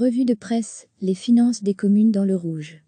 Revue de presse, les finances des communes dans le rouge.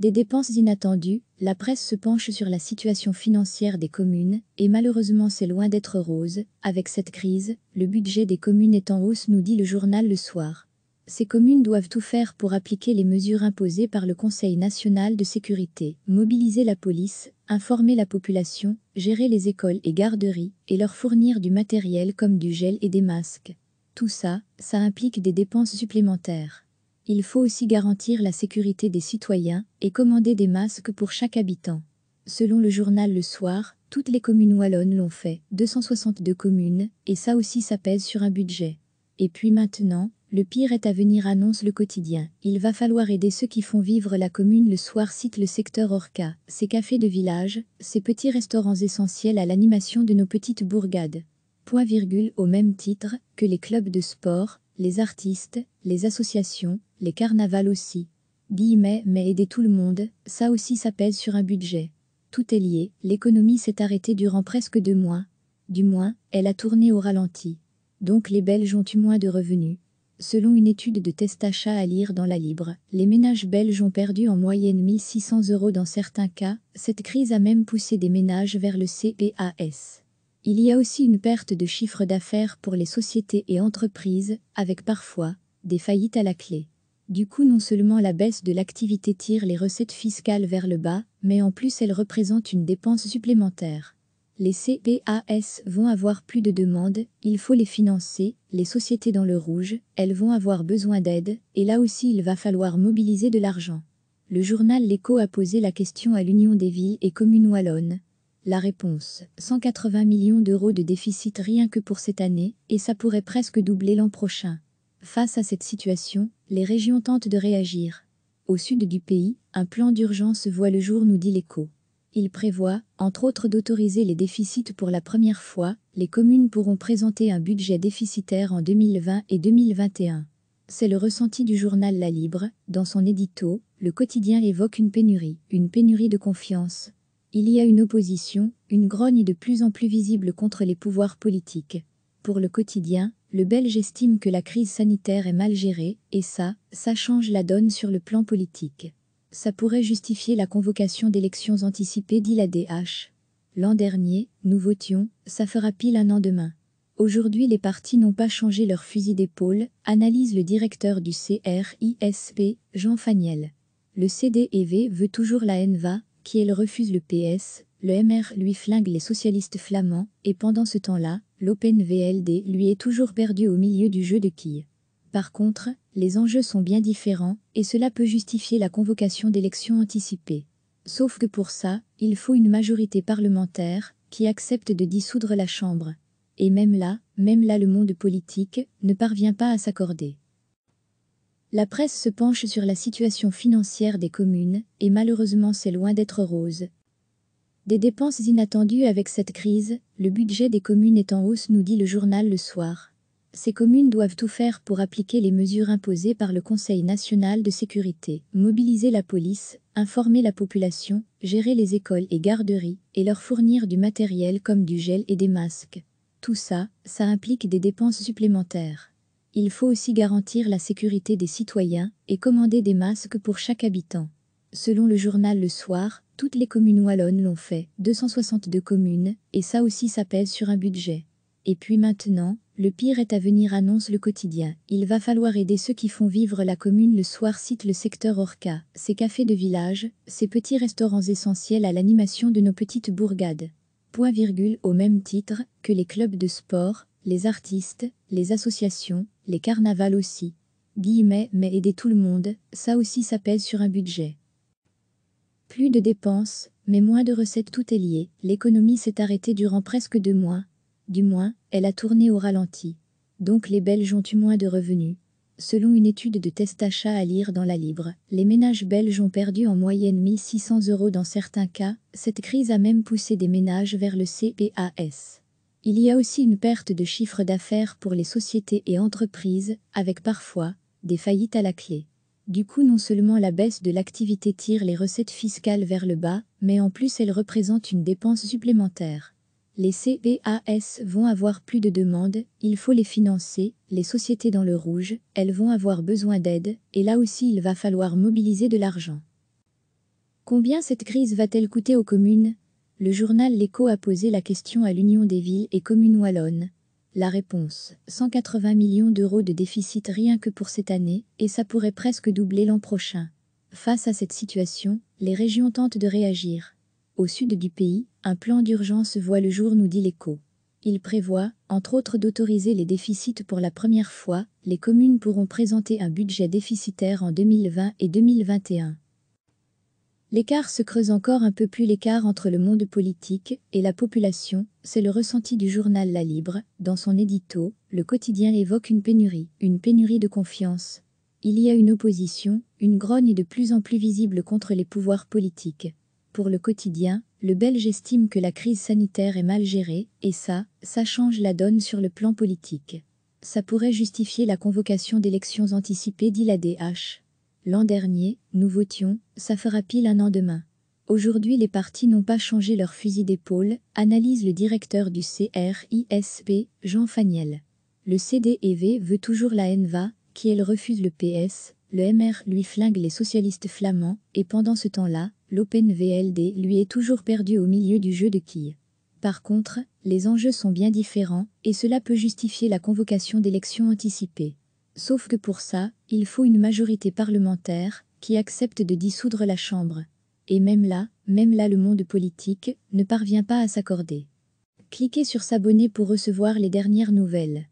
Des dépenses inattendues, la presse se penche sur la situation financière des communes, et malheureusement c'est loin d'être rose, avec cette crise, le budget des communes est en hausse nous dit le journal le soir. Ces communes doivent tout faire pour appliquer les mesures imposées par le Conseil national de sécurité, mobiliser la police, informer la population, gérer les écoles et garderies, et leur fournir du matériel comme du gel et des masques. Tout ça, ça implique des dépenses supplémentaires. Il faut aussi garantir la sécurité des citoyens et commander des masques pour chaque habitant. Selon le journal Le Soir, toutes les communes wallonnes l'ont fait, 262 communes, et ça aussi ça pèse sur un budget. Et puis maintenant, le pire est à venir annonce le quotidien. Il va falloir aider ceux qui font vivre la commune le soir cite le secteur Orca, ses cafés de village, ces petits restaurants essentiels à l'animation de nos petites bourgades point virgule au même titre que les clubs de sport, les artistes, les associations, les carnavals aussi. Guillemets, mais aider tout le monde, ça aussi s'appelle sur un budget. Tout est lié, l'économie s'est arrêtée durant presque deux mois. Du moins, elle a tourné au ralenti. Donc les Belges ont eu moins de revenus. Selon une étude de Testachat à lire dans la Libre, les ménages belges ont perdu en moyenne 600 euros dans certains cas. Cette crise a même poussé des ménages vers le CEAS. Il y a aussi une perte de chiffre d'affaires pour les sociétés et entreprises, avec parfois des faillites à la clé. Du coup, non seulement la baisse de l'activité tire les recettes fiscales vers le bas, mais en plus elle représente une dépense supplémentaire. Les CPAS vont avoir plus de demandes, il faut les financer, les sociétés dans le rouge, elles vont avoir besoin d'aide, et là aussi il va falloir mobiliser de l'argent. Le journal L'Echo a posé la question à l'Union des villes et communes wallonnes, la réponse 180 millions d'euros de déficit rien que pour cette année, et ça pourrait presque doubler l'an prochain. Face à cette situation, les régions tentent de réagir. Au sud du pays, un plan d'urgence voit le jour, nous dit l'écho. Il prévoit, entre autres, d'autoriser les déficits pour la première fois, les communes pourront présenter un budget déficitaire en 2020 et 2021. C'est le ressenti du journal La Libre, dans son édito, le quotidien évoque une pénurie, une pénurie de confiance, il y a une opposition, une grogne de plus en plus visible contre les pouvoirs politiques. Pour le quotidien, le Belge estime que la crise sanitaire est mal gérée, et ça, ça change la donne sur le plan politique. Ça pourrait justifier la convocation d'élections anticipées, dit la DH. L'an dernier, nous votions, ça fera pile un an demain. Aujourd'hui les partis n'ont pas changé leur fusil d'épaule, analyse le directeur du CRISP, Jean Faniel. Le CDEV veut toujours la NVA, qui elle refuse le PS, le MR lui flingue les socialistes flamands, et pendant ce temps-là, l'Open VLD lui est toujours perdu au milieu du jeu de quilles. Par contre, les enjeux sont bien différents, et cela peut justifier la convocation d'élections anticipées. Sauf que pour ça, il faut une majorité parlementaire, qui accepte de dissoudre la Chambre. Et même là, même là le monde politique, ne parvient pas à s'accorder. La presse se penche sur la situation financière des communes, et malheureusement c'est loin d'être rose. Des dépenses inattendues avec cette crise, le budget des communes est en hausse nous dit le journal le soir. Ces communes doivent tout faire pour appliquer les mesures imposées par le Conseil national de sécurité, mobiliser la police, informer la population, gérer les écoles et garderies, et leur fournir du matériel comme du gel et des masques. Tout ça, ça implique des dépenses supplémentaires il faut aussi garantir la sécurité des citoyens et commander des masques pour chaque habitant. Selon le journal Le Soir, toutes les communes wallonnes l'ont fait, 262 communes, et ça aussi s'appelle sur un budget. Et puis maintenant, le pire est à venir annonce le quotidien. Il va falloir aider ceux qui font vivre la commune le soir cite le secteur Orca, ses cafés de village, ces petits restaurants essentiels à l'animation de nos petites bourgades. Point virgule au même titre que les clubs de sport, les artistes, les associations, les carnavals aussi. Guillemets, mais aider tout le monde, ça aussi s'appelle sur un budget. Plus de dépenses, mais moins de recettes, tout est lié. L'économie s'est arrêtée durant presque deux mois. Du moins, elle a tourné au ralenti. Donc les Belges ont eu moins de revenus. Selon une étude de Testachat à lire dans la Libre, les ménages belges ont perdu en moyenne 1600 euros dans certains cas. Cette crise a même poussé des ménages vers le CPAS. Il y a aussi une perte de chiffre d'affaires pour les sociétés et entreprises, avec parfois des faillites à la clé. Du coup, non seulement la baisse de l'activité tire les recettes fiscales vers le bas, mais en plus elle représente une dépense supplémentaire. Les CEAS vont avoir plus de demandes, il faut les financer, les sociétés dans le rouge, elles vont avoir besoin d'aide, et là aussi il va falloir mobiliser de l'argent. Combien cette crise va-t-elle coûter aux communes le journal L'Echo a posé la question à l'Union des villes et communes wallonnes. La réponse 180 millions d'euros de déficit rien que pour cette année, et ça pourrait presque doubler l'an prochain. Face à cette situation, les régions tentent de réagir. Au sud du pays, un plan d'urgence voit le jour, nous dit l'Écho. Il prévoit, entre autres, d'autoriser les déficits pour la première fois. Les communes pourront présenter un budget déficitaire en 2020 et 2021. L'écart se creuse encore un peu plus l'écart entre le monde politique et la population, c'est le ressenti du journal La Libre. Dans son édito, le quotidien évoque une pénurie, une pénurie de confiance. Il y a une opposition, une grogne de plus en plus visible contre les pouvoirs politiques. Pour le quotidien, le Belge estime que la crise sanitaire est mal gérée, et ça, ça change la donne sur le plan politique. Ça pourrait justifier la convocation d'élections anticipées dit la DH. L'an dernier, nous votions, ça fera pile un an demain. Aujourd'hui les partis n'ont pas changé leur fusil d'épaule, analyse le directeur du CRISP, Jean Faniel. Le CDEV veut toujours la NVA, qui elle refuse le PS, le MR lui flingue les socialistes flamands, et pendant ce temps-là, l'Open VLD lui est toujours perdu au milieu du jeu de quilles. Par contre, les enjeux sont bien différents, et cela peut justifier la convocation d'élections anticipées. Sauf que pour ça, il faut une majorité parlementaire qui accepte de dissoudre la Chambre. Et même là, même là le monde politique ne parvient pas à s'accorder. Cliquez sur s'abonner pour recevoir les dernières nouvelles.